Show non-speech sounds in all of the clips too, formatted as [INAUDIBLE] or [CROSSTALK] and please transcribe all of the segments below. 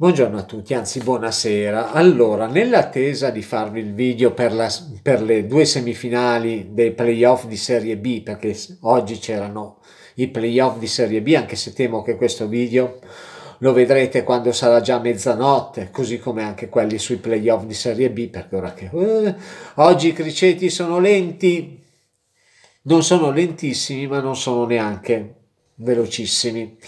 Buongiorno a tutti, anzi buonasera. Allora, nell'attesa di farvi il video per, la, per, le due semifinali dei playoff di Serie B, perché oggi c'erano i playoff di Serie B, anche se temo che questo video lo vedrete quando sarà già mezzanotte, così come anche quelli sui playoff di Serie B, perché ora che... Eh, oggi i criceti sono lenti, non sono lentissimi, ma non sono neanche velocissimi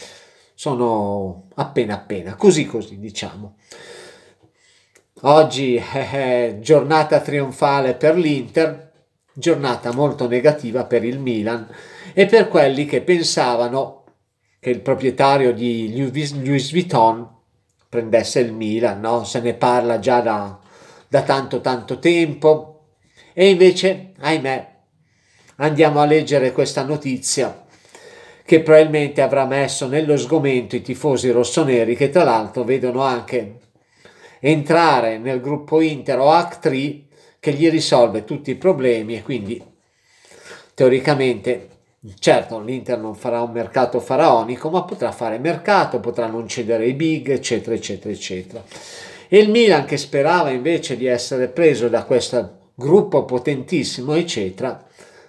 sono appena appena, così così diciamo. Oggi eh, [LAUGHS] giornata trionfale per l'Inter, giornata molto negativa per il Milan e per quelli che pensavano che il proprietario di Louis Vuitton prendesse il Milan, no? se ne parla già da, da tanto tanto tempo e invece, ahimè, andiamo a leggere questa notizia che probabilmente avrà messo nello sgomento i tifosi rossoneri che tra l'altro vedono anche entrare nel gruppo Inter o HAC3 che gli risolve tutti i problemi e quindi teoricamente certo l'Inter non farà un mercato faraonico ma potrà fare mercato, potrà non cedere i big eccetera eccetera eccetera e il Milan che sperava invece di essere preso da questo gruppo potentissimo eccetera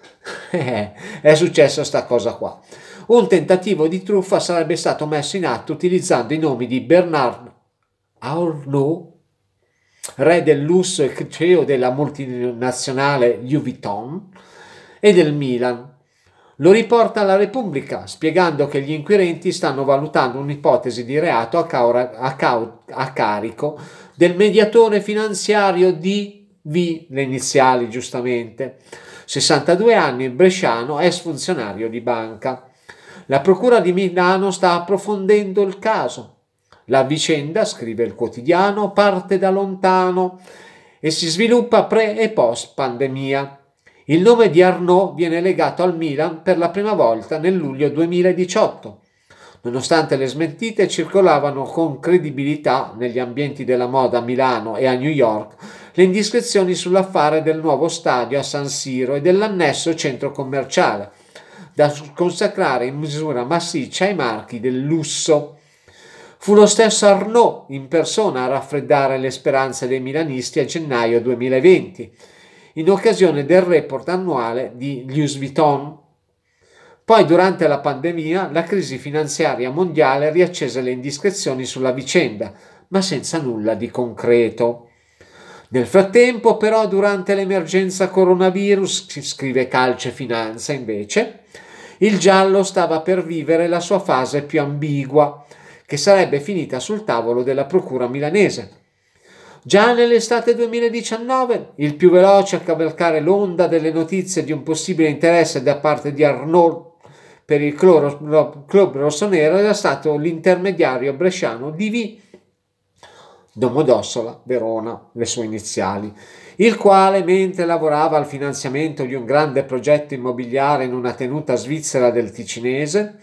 [LAUGHS] eh, è successa sta cosa qua un tentativo di truffa sarebbe stato messo in atto utilizzando i nomi di Bernard Arnault, re del lusso e CEO della multinazionale Louis Vuitton, e del Milan. Lo riporta alla Repubblica, spiegando che gli inquirenti stanno valutando un'ipotesi di reato a, caura, a, cau, a carico del mediatore finanziario di V, le iniziali giustamente, 62 anni, bresciano, ex funzionario di banca. La Procura di Milano sta approfondendo il caso. La vicenda, scrive il quotidiano, parte da lontano e si sviluppa pre e post pandemia. Il nome di Arnaud viene legato al Milan per la prima volta nel luglio 2018. Nonostante le smentite circolavano con credibilità negli ambienti della moda a Milano e a New York, le indiscrezioni sull'affare del nuovo stadio a San Siro e dell'annesso centro commerciale da consacrare in misura massiccia ai marchi del lusso. Fu lo stesso Arnaud in persona a raffreddare le speranze dei milanisti a gennaio 2020, in occasione del report annuale di Louis Vuitton. Poi durante la pandemia la crisi finanziaria mondiale riaccese le indiscrezioni sulla vicenda, ma senza nulla di concreto. Nel frattempo, però, durante l'emergenza coronavirus, si scrive Calce Finanza invece, il giallo stava per vivere la sua fase più ambigua, che sarebbe finita sul tavolo della Procura milanese. Già nell'estate 2019, il più veloce a cavalcare l'onda delle notizie di un possibile interesse da parte di Arnaud per il club rossonero era stato l'intermediario bresciano DV Domodossola, Verona, le sue iniziali, il quale, mentre lavorava al finanziamento di un grande progetto immobiliare in una tenuta svizzera del Ticinese,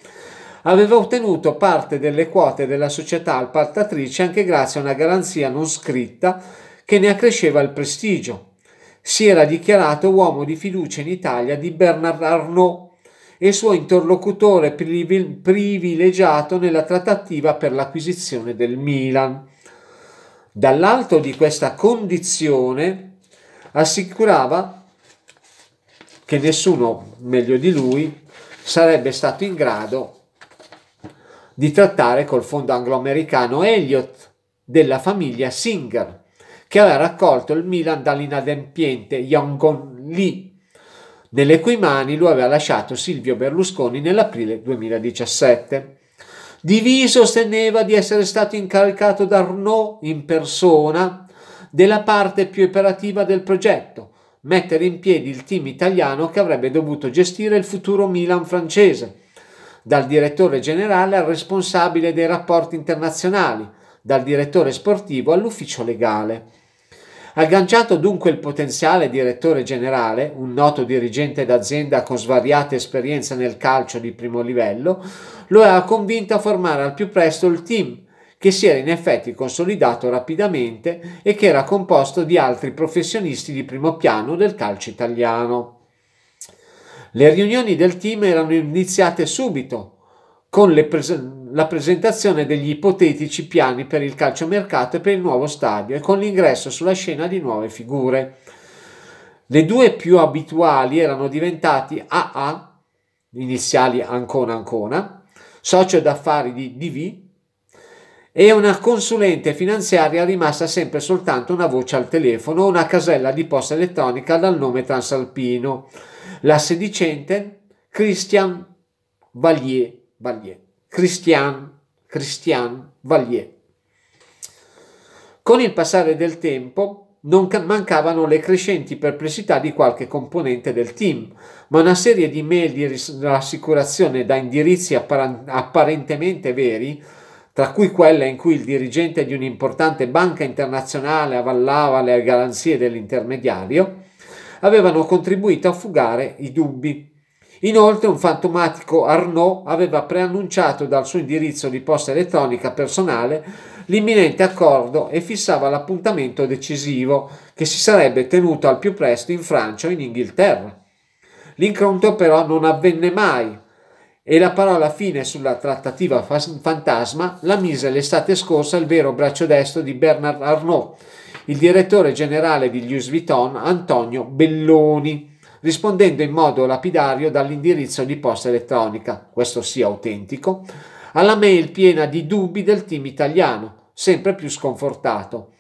aveva ottenuto parte delle quote della società appaltatrice anche grazie a una garanzia non scritta che ne accresceva il prestigio. Si era dichiarato uomo di fiducia in Italia di Bernard Arnault e suo interlocutore privilegiato nella trattativa per l'acquisizione del Milan dall'alto di questa condizione assicurava che nessuno meglio di lui sarebbe stato in grado di trattare col fondo angloamericano Elliott della famiglia Singer, che aveva raccolto il Milan dall'inadempiente Yongon Lee, nelle cui mani lo aveva lasciato Silvio Berlusconi nell'aprile 2017. Diviso sosteneva di essere stato incaricato da Arnaud in persona della parte più operativa del progetto, mettere in piedi il team italiano che avrebbe dovuto gestire il futuro Milan francese, dal direttore generale al responsabile dei rapporti internazionali, dal direttore sportivo all'ufficio legale. Agganciato dunque il potenziale direttore generale, un noto dirigente d'azienda con svariata esperienza nel calcio di primo livello, lo ha convinto a formare al più presto il team che si era in effetti consolidato rapidamente e che era composto di altri professionisti di primo piano del calcio italiano. Le riunioni del team erano iniziate subito, con le, presentazioni la presentazione degli ipotetici piani per il calciomercato e per il nuovo stadio e con l'ingresso sulla scena di nuove figure. Le due più abituali erano diventati AA, iniziali Ancona Ancona, socio d'affari di DV e una consulente finanziaria rimasta sempre soltanto una voce al telefono, o una casella di posta elettronica dal nome Transalpino, la sedicente Christian Vallier. Vallier. Christian, Christian Vallier. Con il passare del tempo non mancavano le crescenti perplessità di qualche componente del team, ma una serie di mail di rassicurazione da indirizzi apparentemente veri, tra cui quella in cui il dirigente di un'importante banca internazionale avallava le garanzie dell'intermediario, avevano contribuito a fugare i dubbi Inoltre un fantomatico Arnaud aveva preannunciato dal suo indirizzo di posta elettronica personale l'imminente accordo e fissava l'appuntamento decisivo che si sarebbe tenuto al più presto in Francia o in Inghilterra. L'incontro però non avvenne mai e la parola fine sulla trattativa fantasma la mise l'estate scorsa il vero braccio destro di Bernard Arnault, il direttore generale di Louis Vuitton Antonio Belloni rispondendo in modo lapidario dall'indirizzo di posta elettronica, questo sia autentico, alla mail piena di dubbi del team italiano, sempre più sconfortato.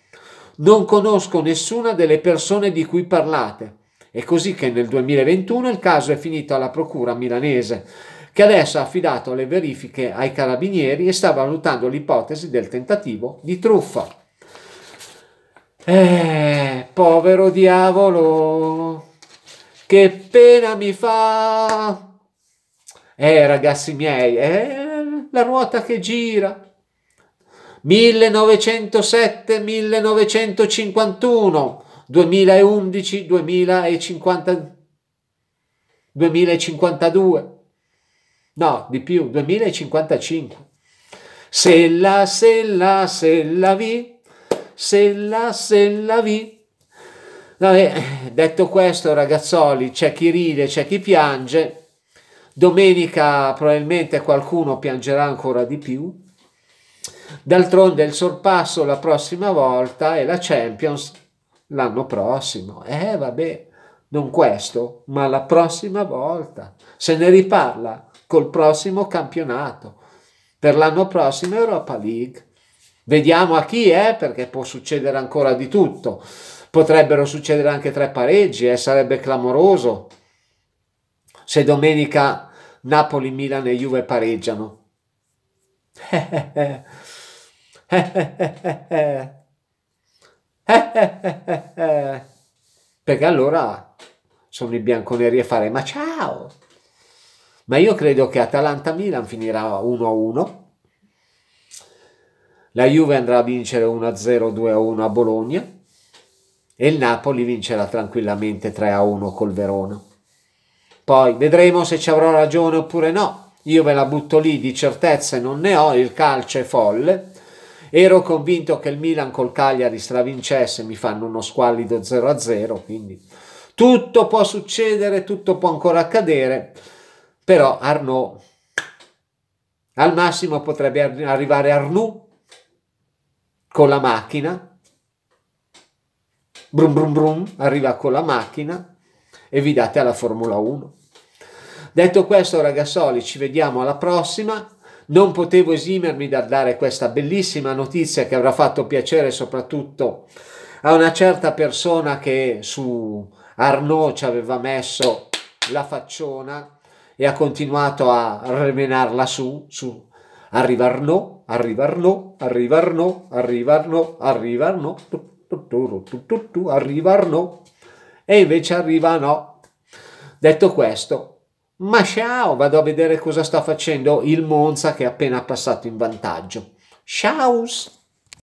Non conosco nessuna delle persone di cui parlate. È così che nel 2021 il caso è finito alla Procura milanese, che adesso ha affidato le verifiche ai carabinieri e sta valutando l'ipotesi del tentativo di truffa. Eh, povero diavolo! che pena mi fa. Eh, ragazzi miei, eh, la ruota che gira. 1907-1951, 2011 2052, no, di più, 2055. Se la, se la, se la vi, se la, se la vi, No, detto questo, ragazzoli, c'è chi ride, c'è chi piange. Domenica probabilmente qualcuno piangerà ancora di più. D'altronde il sorpasso la prossima volta e la Champions l'anno prossimo. Eh vabbè, non questo, ma la prossima volta. Se ne riparla col prossimo campionato. Per l'anno prossimo Europa League. Vediamo a chi è, perché può succedere ancora di tutto potrebbero succedere anche tre pareggi e eh, sarebbe clamoroso se domenica Napoli, Milan e Juve pareggiano. [LAUGHS] Perché allora sono i bianconeri a fare ma ciao! Ma io credo che Atalanta-Milan finirà 1-1. La Juve andrà a vincere 1-0, 2-1 a Bologna e il Napoli vincerà tranquillamente 3-1 col Verona. Poi vedremo se ci avrò ragione oppure no. Io ve la butto lì, di certezze non ne ho, il calcio è folle. Ero convinto che il Milan col Cagliari stravincesse, mi fanno uno squallido 0-0, quindi tutto può succedere, tutto può ancora accadere, però Arnaud al massimo potrebbe arrivare Arnoux con la macchina brum brum brum, arriva con la macchina e vi date alla Formula 1. Detto questo ragazzoli, ci vediamo alla prossima. Non potevo esimermi dal dare questa bellissima notizia che avrà fatto piacere soprattutto a una certa persona che su Arnaud ci aveva messo la facciona e ha continuato a remenarla su, su. Arriva Arnaud, arriva Arnaud, arriva Arnaud, arriva Arnaud, arriva Arnaud arriva arrivano e invece arriva no. Detto questo, ma ciao, vado a vedere cosa sta facendo il Monza che è appena passato in vantaggio. Ciao!